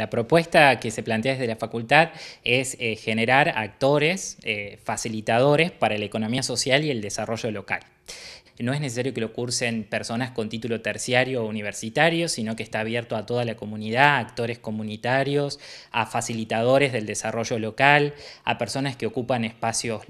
La propuesta que se plantea desde la facultad es eh, generar actores eh, facilitadores para la economía social y el desarrollo local. No es necesario que lo cursen personas con título terciario o universitario, sino que está abierto a toda la comunidad, a actores comunitarios, a facilitadores del desarrollo local, a personas que ocupan espacios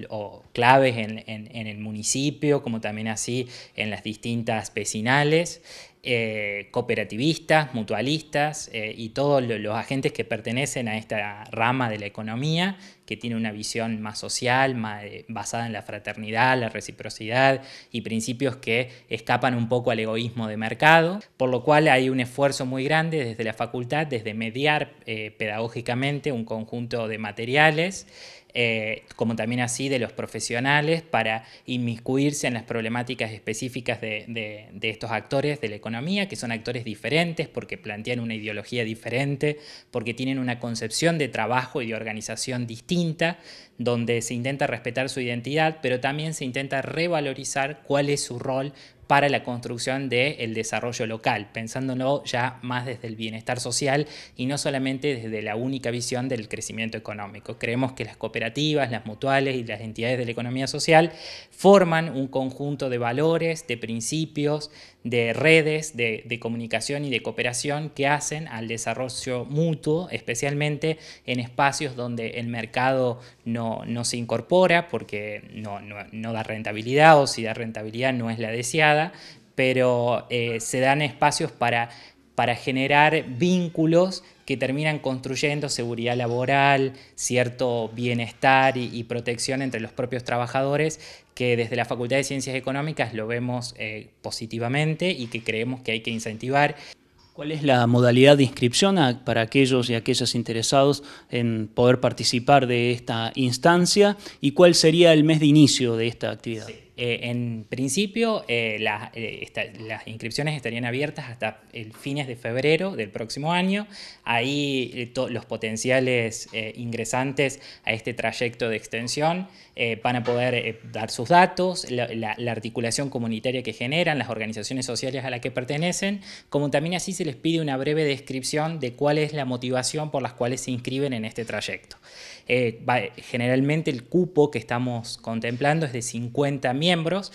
claves en, en el municipio, como también así en las distintas vecinales. Eh, cooperativistas, mutualistas eh, y todos los agentes que pertenecen a esta rama de la economía que tiene una visión más social, más, eh, basada en la fraternidad, la reciprocidad y principios que escapan un poco al egoísmo de mercado, por lo cual hay un esfuerzo muy grande desde la facultad, desde mediar pedagógicamente un conjunto de materiales eh, como también así de los profesionales para inmiscuirse en las problemáticas específicas de, de, estos actores de la economía, que son actores diferentes porque plantean una ideología diferente, porque tienen una concepción de trabajo y de organización distinta, donde se intenta respetar su identidad, pero también se intenta revalorizar cuál es su rol para la construcción del desarrollo local, pensándolo ya más desde el bienestar social y no solamente desde la única visión del crecimiento económico. Creemos que las cooperativas, las mutuales y las entidades de la economía social forman un conjunto de valores, de principios, de redes de, de, comunicación y de cooperación que hacen al desarrollo mutuo, especialmente en espacios donde el mercado no, no se incorpora porque no, no, no da rentabilidad o si da rentabilidad no es la deseada pero eh, se dan espacios para, generar vínculos que terminan construyendo seguridad laboral, cierto bienestar y, protección entre los propios trabajadores, que desde la Facultad de Ciencias Económicas lo vemos eh, positivamente y que creemos que hay que incentivar. ¿Cuál es la modalidad de inscripción para aquellos y aquellas interesados en poder participar de esta instancia y cuál sería el mes de inicio de esta actividad? Eh, en principio, eh, eh, las inscripciones estarían abiertas hasta el fines de febrero del próximo año. Ahí los potenciales ingresantes a este trayecto de extensión van a poder dar sus datos, la, articulación comunitaria que generan, las organizaciones sociales a las que pertenecen, como también así se les pide una breve descripción de cuál es la motivación por las cuales se inscriben en este trayecto. generalmente el cupo que estamos contemplando es de 50 miembros